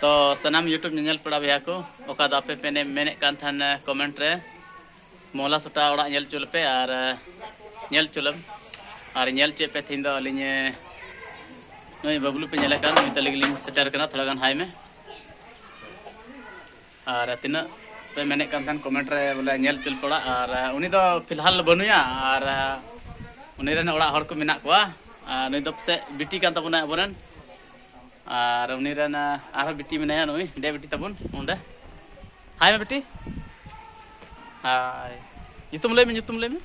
तो सनाम YouTube nail पड़ा भैया को ओका दापे पे मेने कान थान कमेंट रे मोला सोटा ओड़ा नेल चुल पे और नेल चुलम और नेल चे पे थिन दो अलिने नोई बबलू पे नेला कान तले गलिन सेटर करना थोड़ा गन हाई में और तिना पे मेने कान कमेंट रे बोले नेल चुल पड़ा और उनी दो फिलहाल बनुया और उनी रे ओड़ा हर को मेना कोआ और दो से बिटी कान तबना तो अबरन और उन्हें ना आरो बेटी में नया नोई डे बेटी तबुन उन्हें हाय मैं बेटी हाय ये तुम ले में ये तुम ले में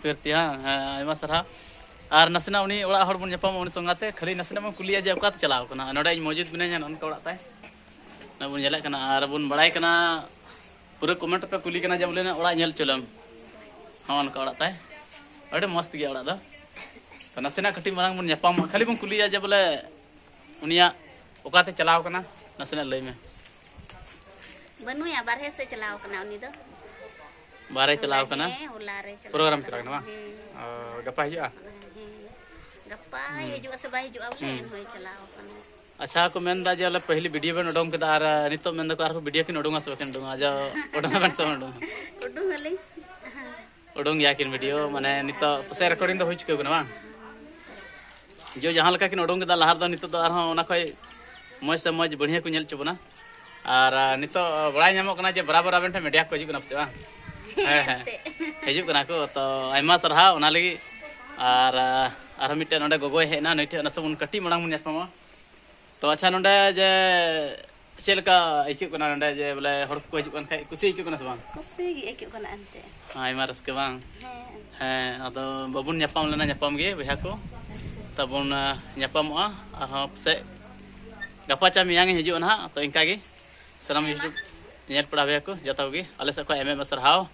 फिरती हाँ हाँ मैं सरहा और नसना उन्हें उड़ा हर बुन जपा उन्हें संगाते खली नसना मैं कुलिया जब का तो चलाओ कना नोड़े मौजूद बिना जान उनका उड़ाता है ना बुन जला कना और बुन बड़ाई कना पूरे कमेंट पे कुली कना जब लेना उड़ा जल चलम हाँ उनका उड़ाता है अरे मस्त गया उड़ा था तो नसना कटी मरंग बुन जपा खाली उनिया ओकाते चलाव कना नसने लई में बनुया बारहे से चलाव कना उनी दो बारहे चलाव कना प्रोग्राम चलाव कना हम्म। गप्पा हिजुआ से होय चलाव कना अच्छा को मेन दा जे पहली वीडियो बन उडों के दार नितो मेन दा को आर को वीडियो किन ओडोंगा सबकन डोंगा आजा ओडोंगा बन सब ओडोंग ओडोंग ले ओडोंग वीडियो माने नितो पसे रिकॉर्डिंग दा होय चुके कना जो जहाँ लगा किन उडोंग लहार मज से मज बढ़िया को नेल चुबना और नित बड़ा नाम जे बराबर आबेन मेडिया मीडिया को हजुना को हजुना हजू को तो सारा और और मिटे नडे गोगोय है ना नइठे कटी मांग बन पामा तो अच्छा ना जे चलका आइके जे बोले हर को हजू कन खाय से बाबू कुसी हाँ, हाँ। लेना नापाम बहा को ᱛᱟᱵᱚᱱ ᱧᱟᱯᱟᱢᱚᱜᱼᱟ ᱟᱨᱦᱚᱸ ᱯᱟᱥᱮᱡ ᱜᱟᱯᱟ ᱪᱟ ᱢᱮᱭᱟᱝ ᱦᱤᱡᱩᱜᱼᱟ ᱱᱟᱦᱟᱜ ᱛᱚ ᱤᱱᱠᱟᱜᱮ ᱥᱟᱱᱟᱢ ᱤᱭᱩᱴᱩᱵᱽ ᱧᱮᱞ ᱯᱟᱲᱟᱣ ᱵᱮᱭᱟ ᱠᱚ ᱡᱚᱛᱚ ᱜᱮ ᱟᱞᱮ ᱥᱮᱫ ᱠᱷᱚᱱ ᱟᱭᱢᱟ ᱥᱟᱨᱦᱟᱣ